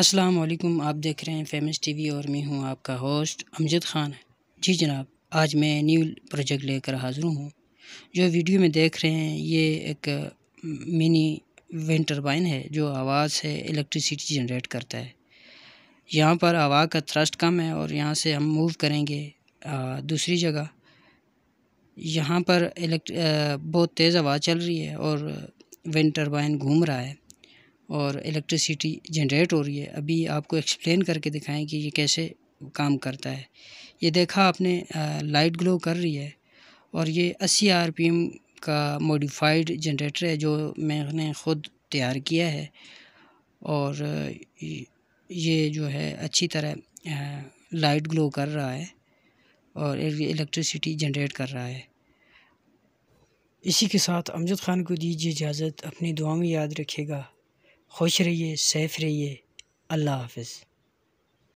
अस्सलाम वालेकुम आप देख रहे हैं फेमस टीवी और मैं हूं आपका होस्ट अमजद ख़ान जी जनाब आज मैं न्यू प्रोजेक्ट लेकर हाज़िर हूं जो वीडियो में देख रहे हैं ये एक मिनी विंड टरबाइन है जो आवाज़ से इलेक्ट्रिसिटी जनरेट करता है यहाँ पर हवा का थ्रस्ट कम है और यहाँ से हम मूव करेंगे दूसरी जगह यहाँ पर बहुत तेज़ हवा चल रही है और विंड टरबाइन घूम रहा है और इलेक्ट्रिसिटी जनरेट हो रही है अभी आपको एक्सप्लेन करके दिखाएं कि ये कैसे काम करता है ये देखा आपने लाइट ग्लो कर रही है और ये अस्सी आर पी एम का मॉडिफाइड जनरेटर है जो मैंने ख़ुद तैयार किया है और ये जो है अच्छी तरह लाइट ग्लो कर रहा है और इलेक्ट्रिसिटी जनरेट कर रहा है इसी के साथ अमजद ख़ान को दीजिए इजाज़त अपनी दुआ में याद रखेगा खुश रहिए सेफ रहिए अल्लाह हाफिज़